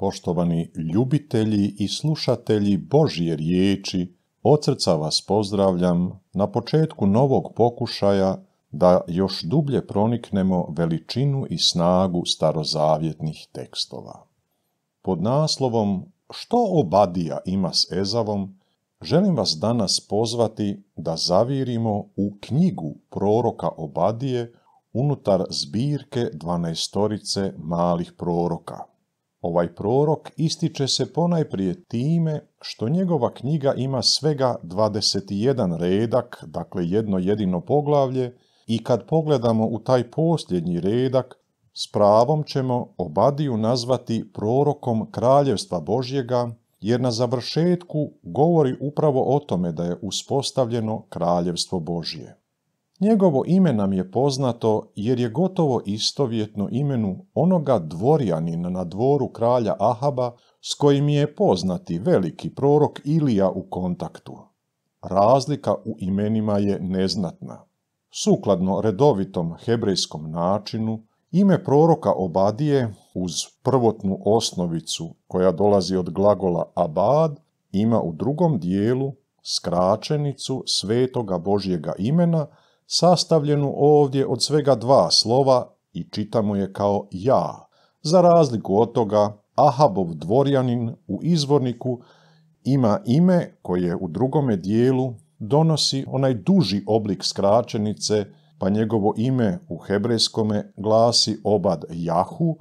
Poštovani ljubitelji i slušatelji Božje riječi, od srca vas pozdravljam na početku novog pokušaja da još dublje proniknemo veličinu i snagu starozavjetnih tekstova. Pod naslovom Što Obadija ima s Ezavom, želim vas danas pozvati da zavirimo u knjigu proroka Obadije unutar zbirke dvanaestorice malih proroka. Ovaj prorok ističe se ponajprije time što njegova knjiga ima svega 21 redak, dakle jedno jedino poglavlje, i kad pogledamo u taj posljednji redak, s pravom ćemo Obadiju nazvati prorokom Kraljevstva Božjega, jer na završetku govori upravo o tome da je uspostavljeno Kraljevstvo Božje. Njegovo ime nam je poznato jer je gotovo istovjetno imenu onoga dvorjanina na dvoru kralja Ahaba s kojim je poznati veliki prorok Ilija u kontaktu. Razlika u imenima je neznatna. Sukladno redovitom hebrejskom načinu, ime proroka Obadije uz prvotnu osnovicu koja dolazi od glagola abad ima u drugom dijelu skraćenicu svetoga Božjega imena – sastavljenu ovdje od svega dva slova i čitamo je kao ja, za razliku od toga Ahabov dvorjanin u izvorniku ima ime koje u drugome dijelu donosi onaj duži oblik skraćenice, pa njegovo ime u hebrejskome glasi Obad Jahu,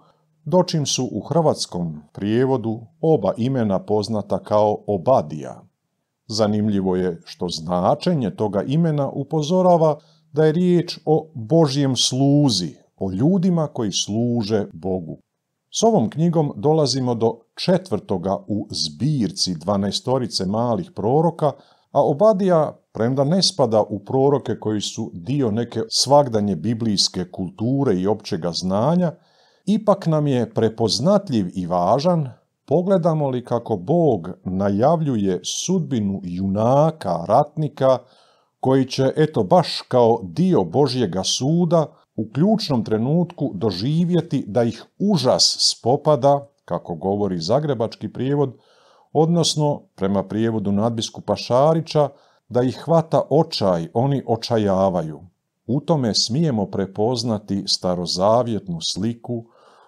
dočim su u hrvatskom prijevodu oba imena poznata kao Obadija. Zanimljivo je što značenje toga imena upozorava da je riječ o Božjem sluzi, o ljudima koji služe Bogu. S ovom knjigom dolazimo do četvrtoga u zbirci dvanaestorice malih proroka, a Obadija, premda ne spada u proroke koji su dio neke svagdanje biblijske kulture i općega znanja, ipak nam je prepoznatljiv i važan, pogledamo li kako Bog najavljuje sudbinu junaka, ratnika, koji će, eto baš kao dio Božjega suda, u ključnom trenutku doživjeti da ih užas spopada, kako govori zagrebački prijevod, odnosno, prema prijevodu nadbiskupa Šarića, da ih hvata očaj, oni očajavaju. U tome smijemo prepoznati starozavjetnu sliku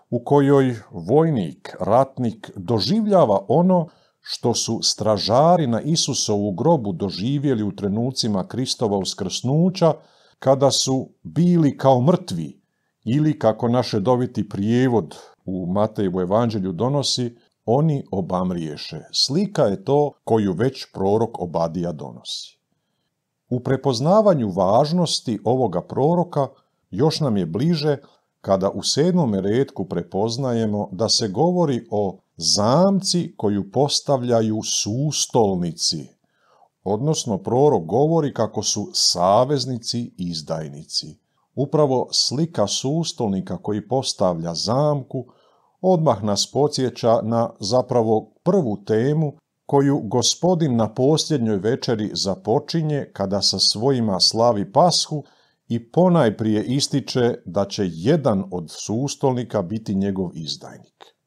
u kojoj vojnik, ratnik doživljava ono što su stražari na Isusovu grobu doživjeli u trenucima Kristova uskrsnuća, kada su bili kao mrtvi, ili kako naš redoviti prijevod u Matejevu evanđelju donosi, oni obamriješe. Slika je to koju već prorok Obadija donosi. U prepoznavanju važnosti ovoga proroka još nam je bliže kada u sedmom redku prepoznajemo da se govori o zamci koju postavljaju sustolnici, odnosno prorok govori kako su saveznici izdajnici. Upravo slika sustolnika koji postavlja zamku odmah nas podsjeća na zapravo prvu temu koju gospodin na posljednjoj večeri započinje kada sa svojima slavi pashu i ponajprije ističe da će jedan od sustolnika biti njegov izdajnik.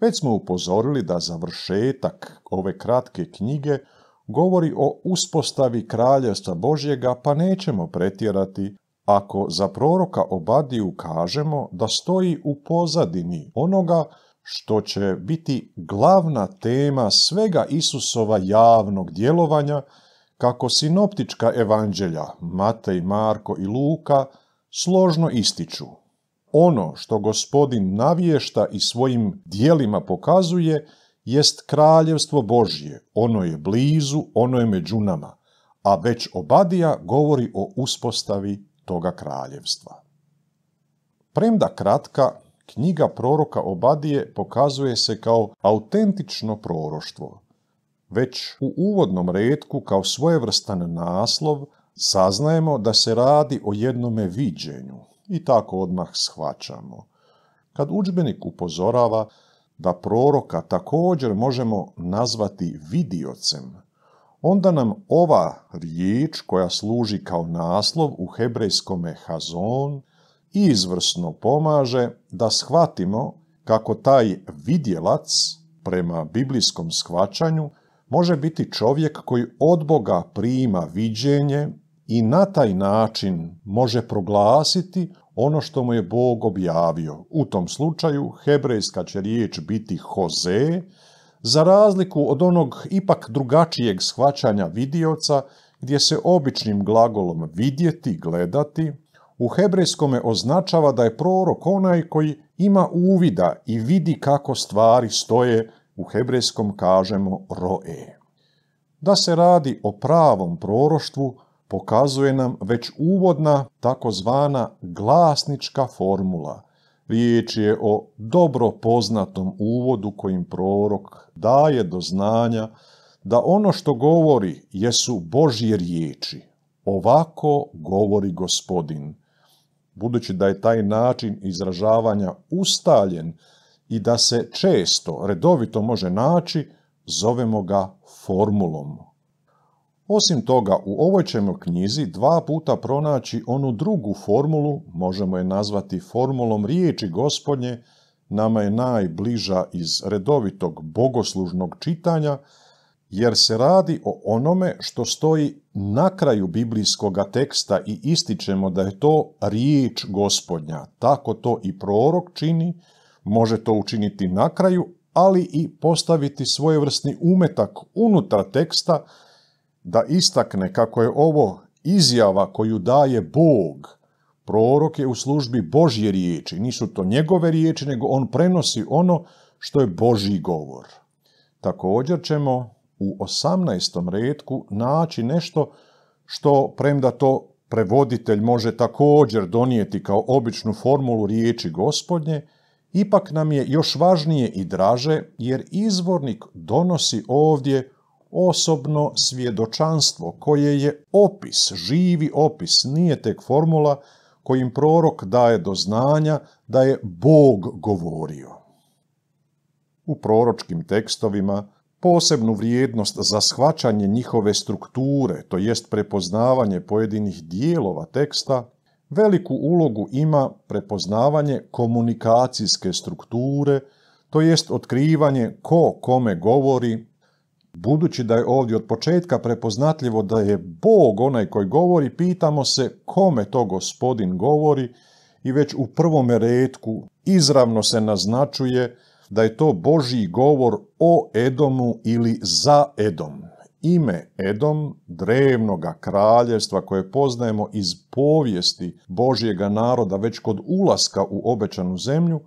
Već smo upozorili da završetak ove kratke knjige govori o uspostavi kraljevstva Božjega, pa nećemo pretjerati ako za proroka Obadiju kažemo da stoji u pozadini onoga što će biti glavna tema svega Isusova javnog djelovanja, kako sinoptička evanđelja Matej, Marko i Luka složno ističu. Ono što gospodin navješta i svojim dijelima pokazuje jest kraljevstvo Božje, ono je blizu, ono je među nama, a već Obadija govori o uspostavi toga kraljevstva. Premda kratka, knjiga proroka Obadije pokazuje se kao autentično proroštvo. Već u uvodnom redku kao svojevrstan naslov saznajemo da se radi o jednome viđenju, i tako odmah shvaćamo. Kad udžbenik upozorava da proroka također možemo nazvati vidiocem, onda nam ova riječ koja služi kao naslov u hebrejskome hazon izvrsno pomaže da shvatimo kako taj vidjelac prema biblijskom shvaćanju može biti čovjek koji od Boga prima viđenje i na taj način može proglasiti ono što mu je Bog objavio. U tom slučaju hebrejska će riječ biti hoze, za razliku od onog ipak drugačijeg shvaćanja vidioca gdje se običnim glagolom vidjeti, gledati, u hebrejskome označava da je prorok onaj koji ima uvida i vidi kako stvari stoje, u hebrejskom kažemo roe. Da se radi o pravom proroštvu, pokazuje nam već uvodna takozvana glasnička formula. Riječ je o dobro poznatom uvodu kojim prorok daje do znanja da ono što govori jesu Božje riječi. Ovako govori gospodin. Budući da je taj način izražavanja ustaljen i da se često redovito može naći, zovemo ga formulom, osim toga, u ovoj ćemo knjizi dva puta pronaći onu drugu formulu, možemo je nazvati formulom riječi gospodnje, nama je najbliža iz redovitog bogoslužnog čitanja, jer se radi o onome što stoji na kraju biblijskog teksta i ističemo da je to riječ gospodnja. Tako to i prorok čini, može to učiniti na kraju, ali i postaviti svojevrsni umetak unutar teksta, da istakne kako je ovo izjava koju daje Bog. Prorok je u službi Božje riječi, nisu to njegove riječi, nego on prenosi ono što je Božji govor. Također ćemo u 18. redku naći nešto što, premda to prevoditelj može također donijeti kao običnu formulu riječi gospodnje, ipak nam je još važnije i draže jer izvornik donosi ovdje osobno svjedočanstvo koje je opis, živi opis, nije tek formula kojim prorok daje do znanja da je Bog govorio. U proročkim tekstovima posebnu vrijednost za shvaćanje njihove strukture, to jest prepoznavanje pojedinih dijelova teksta, veliku ulogu ima prepoznavanje komunikacijske strukture, to jest otkrivanje ko kome govori, Budući da je ovdje od početka prepoznatljivo da je Bog onaj koji govori, pitamo se kome to gospodin govori i već u prvom redku izravno se naznačuje da je to Božji govor o Edomu ili za Edom. Ime Edom, drevnoga kraljevstva koje poznajemo iz povijesti Božjega naroda već kod ulaska u obećanu zemlju,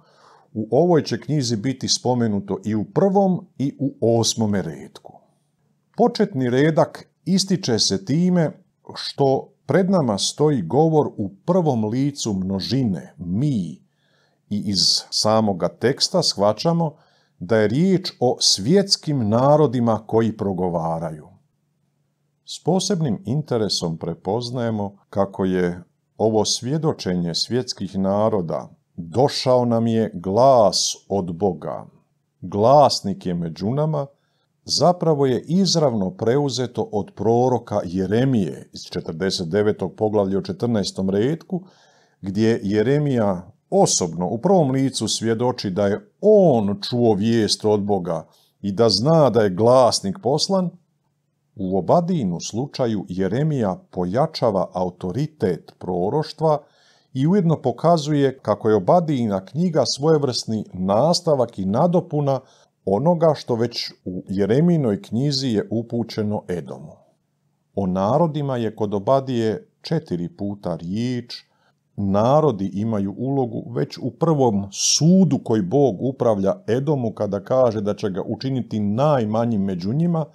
u ovoj će knjizi biti spomenuto i u prvom i u osmome redku. Početni redak ističe se time što pred nama stoji govor u prvom licu množine, mi, i iz samoga teksta shvaćamo da je riječ o svjetskim narodima koji progovaraju. S posebnim interesom prepoznajemo kako je ovo svjedočenje svjetskih naroda došao nam je glas od Boga. Glasnik je među nama – zapravo je izravno preuzeto od proroka Jeremije iz 49. poglavlja u 14. redku, gdje Jeremija osobno u prvom licu svjedoči da je on čuo vijest od Boga i da zna da je glasnik poslan, u Obadinu slučaju Jeremija pojačava autoritet proroštva i ujedno pokazuje kako je Obadijina knjiga svojevrsni nastavak i nadopuna – onoga što već u Jereminoj knjizi je upućeno Edomu. O narodima je kod Obadije četiri puta riječ, narodi imaju ulogu već u prvom sudu koji Bog upravlja Edomu kada kaže da će ga učiniti najmanjim među njima,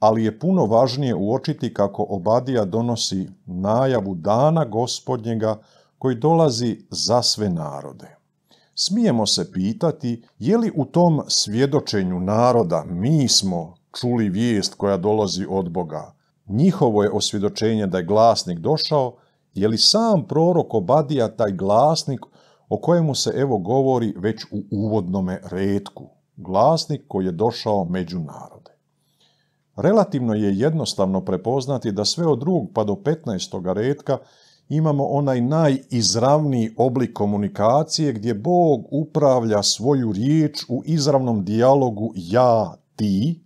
ali je puno važnije uočiti kako Obadija donosi najavu dana gospodnjega koji dolazi za sve narode smijemo se pitati je li u tom svjedočenju naroda mi smo čuli vijest koja dolazi od Boga. Njihovo je osvjedočenje da je glasnik došao, je li sam prorok Obadija taj glasnik o kojemu se evo govori već u uvodnome redku, glasnik koji je došao među narode. Relativno je jednostavno prepoznati da sve od drugog pa do 15. redka imamo onaj najizravniji oblik komunikacije gdje Bog upravlja svoju riječ u izravnom dijalogu ja, ti.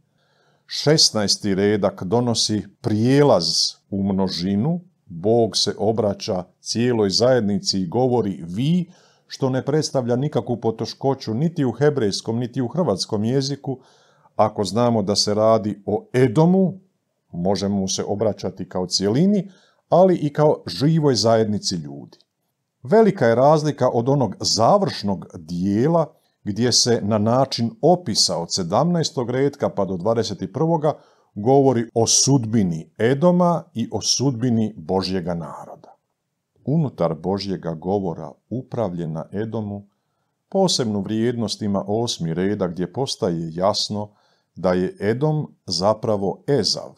16. redak donosi prijelaz u množinu. Bog se obraća cijeloj zajednici i govori vi, što ne predstavlja nikakvu potoškoću niti u hebrejskom, niti u hrvatskom jeziku. Ako znamo da se radi o Edomu, možemo mu se obraćati kao cijelini, ali i kao živoj zajednici ljudi. Velika je razlika od onog završnog dijela gdje se na način opisa od 17. redka pa do 21. govori o sudbini Edoma i o sudbini Božjega naroda. Unutar Božjega govora upravljena Edomu posebnu vrijednost ima osmi reda gdje postaje jasno da je Edom zapravo Ezav,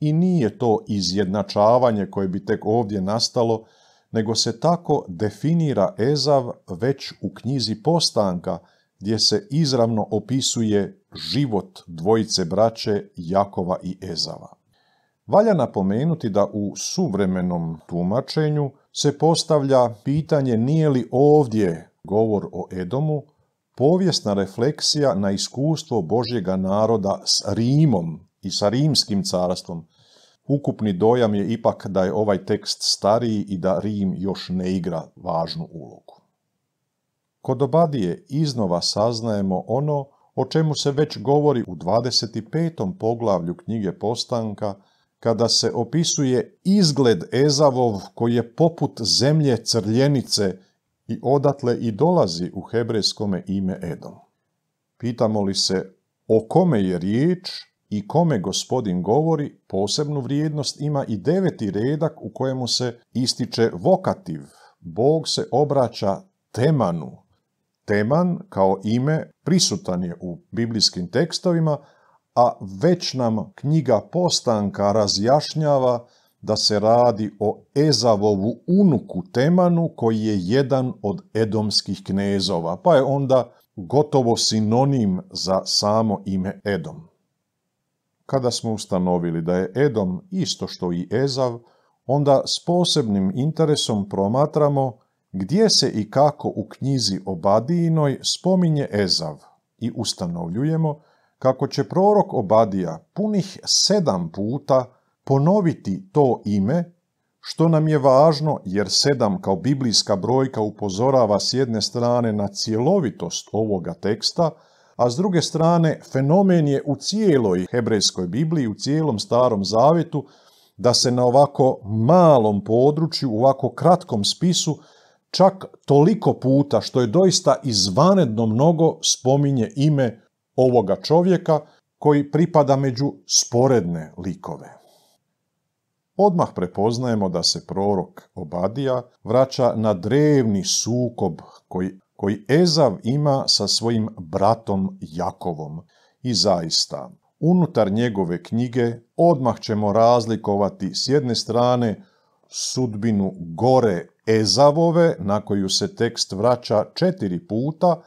i nije to izjednačavanje koje bi tek ovdje nastalo, nego se tako definira Ezav već u knjizi Postanka, gdje se izravno opisuje život dvojice braće Jakova i Ezava. Valja napomenuti da u suvremenom tumačenju se postavlja pitanje nije li ovdje govor o Edomu povijesna refleksija na iskustvo Božjega naroda s Rimom, i sa rimskim carstvom, ukupni dojam je ipak da je ovaj tekst stariji i da Rim još ne igra važnu ulogu. Kod Obadije iznova saznajemo ono o čemu se već govori u 25. poglavlju knjige Postanka, kada se opisuje izgled Ezavov koji je poput zemlje crljenice i odatle i dolazi u hebrejskome ime Edom. Pitamo li se o kome je riječ i kome gospodin govori, posebnu vrijednost ima i deveti redak u kojemu se ističe vokativ. Bog se obraća temanu. Teman kao ime prisutan je u biblijskim tekstovima, a već nam knjiga Postanka razjašnjava da se radi o Ezavovu unuku Temanu koji je jedan od edomskih knezova, pa je onda gotovo sinonim za samo ime Edom. Kada smo ustanovili da je Edom isto što i Ezav, onda s posebnim interesom promatramo gdje se i kako u knjizi Obadijinoj spominje Ezav i ustanovljujemo kako će prorok Obadija punih sedam puta ponoviti to ime, što nam je važno jer sedam kao biblijska brojka upozorava s jedne strane na cjelovitost ovoga teksta, a s druge strane fenomen je u cijeloj hebrejskoj Bibliji, u cijelom starom zavetu, da se na ovako malom području, u ovako kratkom spisu, čak toliko puta, što je doista izvanedno mnogo, spominje ime ovoga čovjeka koji pripada među sporedne likove. Odmah prepoznajemo da se prorok Obadija vraća na drevni sukob koji koji Ezav ima sa svojim bratom Jakovom. I zaista, unutar njegove knjige odmah ćemo razlikovati s jedne strane sudbinu gore Ezavove, na koju se tekst vraća četiri puta,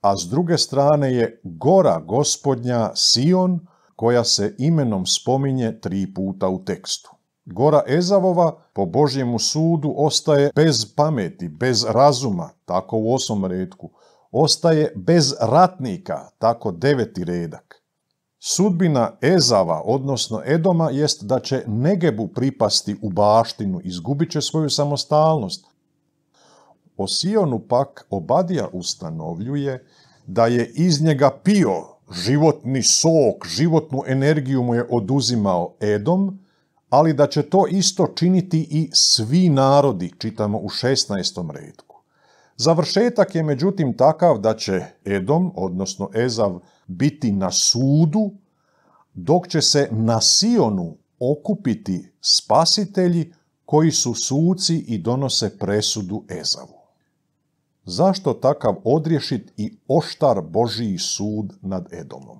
a s druge strane je gora gospodnja Sion, koja se imenom spominje tri puta u tekstu. Gora Ezavova po Božjemu sudu ostaje bez pameti, bez razuma, tako u osom redku. Ostaje bez ratnika, tako deveti redak. Sudbina Ezava, odnosno Edoma, jest da će Negebu pripasti u baštinu, izgubit će svoju samostalnost. O pak Obadija ustanovljuje da je iz njega pio životni sok, životnu energiju mu je oduzimao Edom, ali da će to isto činiti i svi narodi, čitamo u 16. redku. Završetak je međutim takav da će Edom, odnosno Ezav, biti na sudu, dok će se na Sionu okupiti spasitelji koji su suci i donose presudu Ezavu. Zašto takav odriješit i oštar Božiji sud nad Edomom?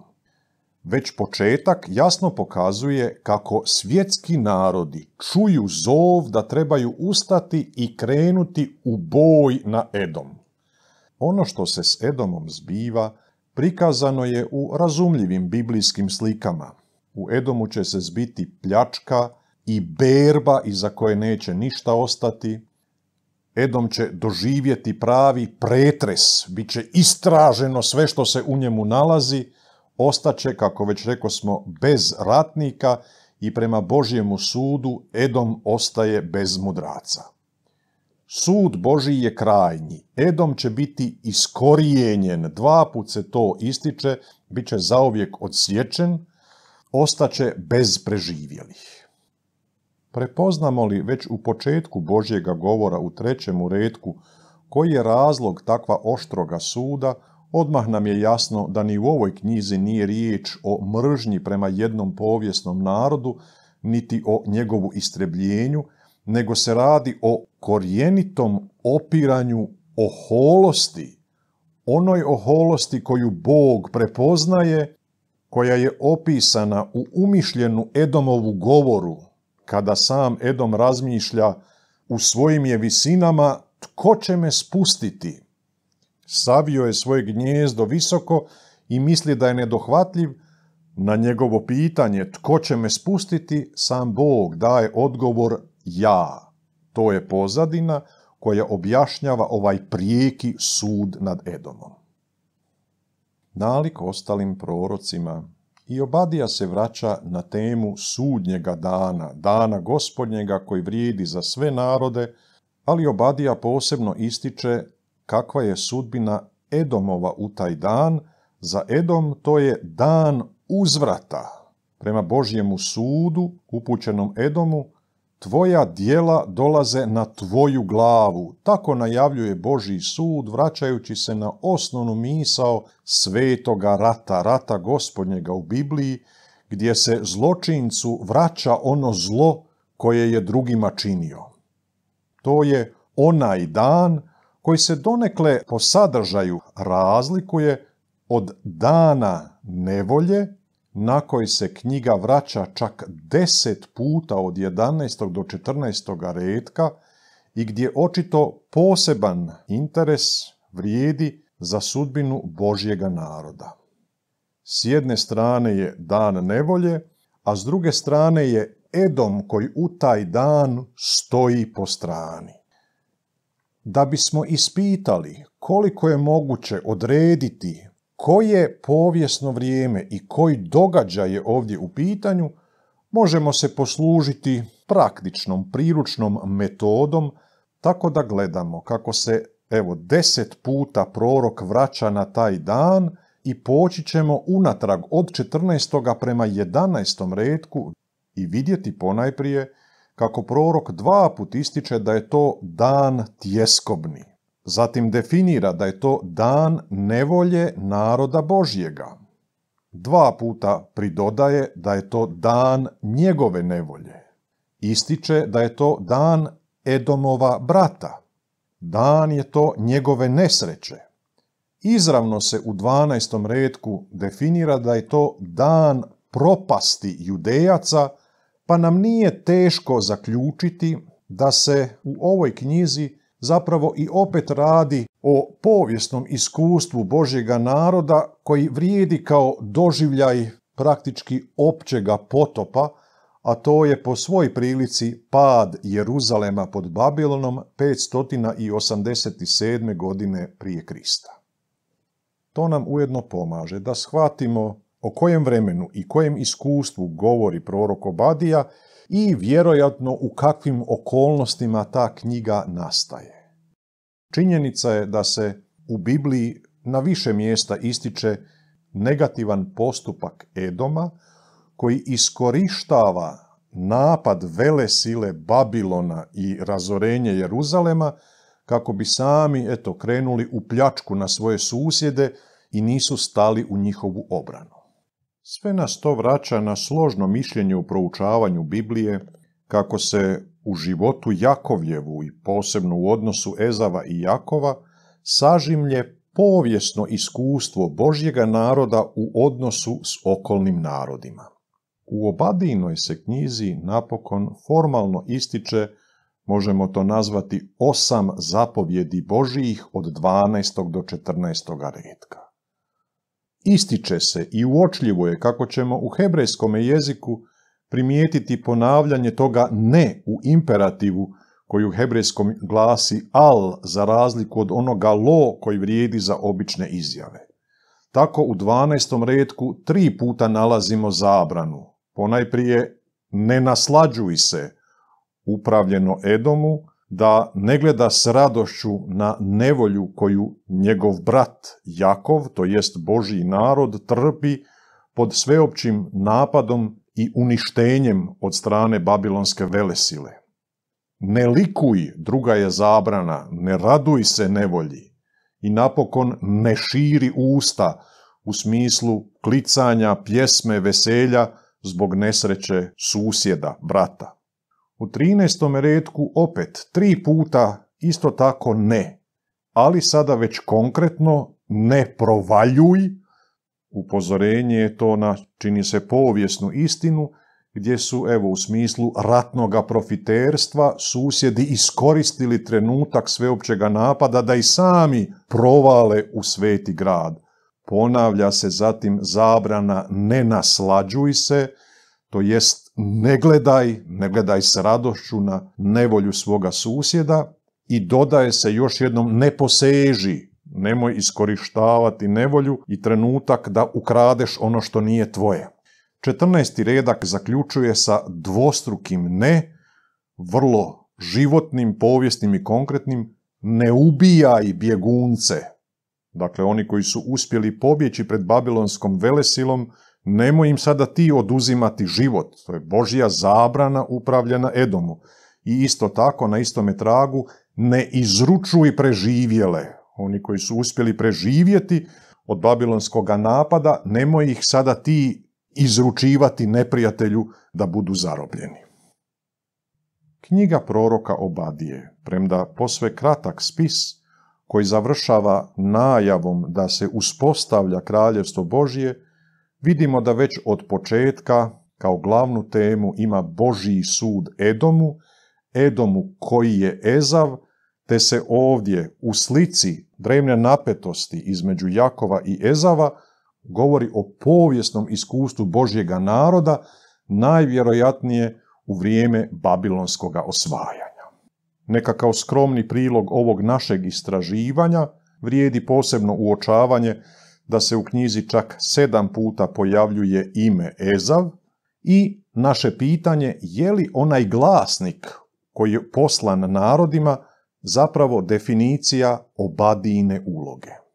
već početak jasno pokazuje kako svjetski narodi čuju zov da trebaju ustati i krenuti u boj na Edom. Ono što se s Edomom zbiva prikazano je u razumljivim biblijskim slikama. U Edomu će se zbiti pljačka i berba iza koje neće ništa ostati. Edom će doživjeti pravi pretres, bit će istraženo sve što se u njemu nalazi – ostaće, kako već reko smo, bez ratnika i prema Božjemu sudu Edom ostaje bez mudraca. Sud Božji je krajnji. Edom će biti iskorijenjen. Dva put se to ističe, bit će zauvijek odsječen, ostaće bez preživjelih. Prepoznamo li već u početku Božjega govora u trećem retku koji je razlog takva oštroga suda, Odmah nam je jasno da ni u ovoj knjizi nije riječ o mržnji prema jednom povijesnom narodu, niti o njegovu istrebljenju, nego se radi o korjenitom opiranju oholosti, onoj oholosti koju Bog prepoznaje, koja je opisana u umišljenu Edomovu govoru, kada sam Edom razmišlja u svojim je visinama tko će me spustiti, Savio je svoje gnjezdo visoko i misli da je nedohvatljiv, na njegovo pitanje tko će me spustiti, sam Bog daje odgovor ja. To je pozadina koja objašnjava ovaj prijeki sud nad Edomom. Nalik ostalim prorocima i Obadija se vraća na temu sudnjega dana, dana gospodnjega koji vrijedi za sve narode, ali Obadija posebno ističe kakva je sudbina Edomova u taj dan. Za Edom to je dan uzvrata. Prema Božjemu sudu, upućenom Edomu, tvoja dijela dolaze na tvoju glavu. Tako najavljuje Božji sud, vraćajući se na osnovnu misao svetoga rata, rata gospodnjega u Bibliji, gdje se zločincu vraća ono zlo koje je drugima činio. To je onaj dan koji se donekle po sadržaju razlikuje od dana nevolje na koji se knjiga vraća čak deset puta od 11. do 14. redka i gdje očito poseban interes vrijedi za sudbinu Božjega naroda. S jedne strane je dan nevolje, a s druge strane je Edom koji u taj dan stoji po strani da bismo ispitali koliko je moguće odrediti koje povijesno vrijeme i koji događaj je ovdje u pitanju, možemo se poslužiti praktičnom, priručnom metodom, tako da gledamo kako se evo deset puta prorok vraća na taj dan i poći ćemo unatrag od 14. prema 11. redku i vidjeti ponajprije kako prorok dva put ističe da je to dan tjeskobni. Zatim definira da je to dan nevolje naroda Božjega. Dva puta pridodaje da je to dan njegove nevolje. Ističe da je to dan Edomova brata. Dan je to njegove nesreće. Izravno se u 12. redku definira da je to dan propasti judejaca – pa nam nije teško zaključiti da se u ovoj knjizi zapravo i opet radi o povijesnom iskustvu Božjega naroda koji vrijedi kao doživljaj praktički općega potopa, a to je po svoj prilici pad Jeruzalema pod Babilonom 587. godine prije Krista. To nam ujedno pomaže da shvatimo o kojem vremenu i kojem iskustvu govori prorok Obadija i vjerojatno u kakvim okolnostima ta knjiga nastaje. Činjenica je da se u Bibliji na više mjesta ističe negativan postupak Edoma koji iskorištava napad vele sile Babilona i razorenje Jeruzalema kako bi sami eto krenuli u pljačku na svoje susjede i nisu stali u njihovu obranu. Sve nas to vraća na složno mišljenje u proučavanju Biblije, kako se u životu Jakovljevu i posebno u odnosu Ezava i Jakova sažimlje povijesno iskustvo Božjega naroda u odnosu s okolnim narodima. U Obadinoj se knjizi napokon formalno ističe, možemo to nazvati, osam zapovjedi Božijih od 12. do 14. redka. Ističe se i uočljivo je kako ćemo u hebrejskom jeziku primijetiti ponavljanje toga ne u imperativu koji u hebrejskom glasi al za razliku od onoga lo koji vrijedi za obične izjave. Tako u 12. redku tri puta nalazimo zabranu. Ponajprije ne naslađuj se, upravljeno Edomu, da ne gleda s radošću na nevolju koju njegov brat Jakov, to jest Božji narod, trpi pod sveopćim napadom i uništenjem od strane babilonske velesile. Ne likuj, druga je zabrana, ne raduj se nevolji i napokon ne širi usta u smislu klicanja, pjesme, veselja zbog nesreće susjeda, brata. U 13. redku opet tri puta isto tako ne, ali sada već konkretno ne provaljuj, upozorenje je to na, čini se, povijesnu istinu, gdje su, evo, u smislu ratnog profiterstva susjedi iskoristili trenutak sveopćega napada da i sami provale u sveti grad. Ponavlja se zatim zabrana ne naslađuj se, to jest ne gledaj, ne gledaj s radošću na nevolju svoga susjeda i dodaje se još jednom ne poseži, nemoj iskorištavati nevolju i trenutak da ukradeš ono što nije tvoje. 14. redak zaključuje sa dvostrukim ne, vrlo životnim, povijesnim i konkretnim, ne ubijaj bjegunce. Dakle, oni koji su uspjeli pobjeći pred Babilonskom velesilom, nemoj im sada ti oduzimati život. To je Božja zabrana upravljena Edomu. I isto tako, na istome tragu, ne izručuj preživjele. Oni koji su uspjeli preživjeti od babilonskog napada, nemoj ih sada ti izručivati neprijatelju da budu zarobljeni. Knjiga proroka Obadije, premda posve kratak spis koji završava najavom da se uspostavlja kraljevstvo Božije vidimo da već od početka kao glavnu temu ima Božiji sud Edomu, Edomu koji je Ezav, te se ovdje u slici drevne napetosti između Jakova i Ezava govori o povijesnom iskustvu Božjega naroda, najvjerojatnije u vrijeme babilonskoga osvajanja. Neka kao skromni prilog ovog našeg istraživanja vrijedi posebno uočavanje da se u knjizi čak sedam puta pojavljuje ime Ezav i naše pitanje je li onaj glasnik koji je poslan narodima zapravo definicija obadine uloge.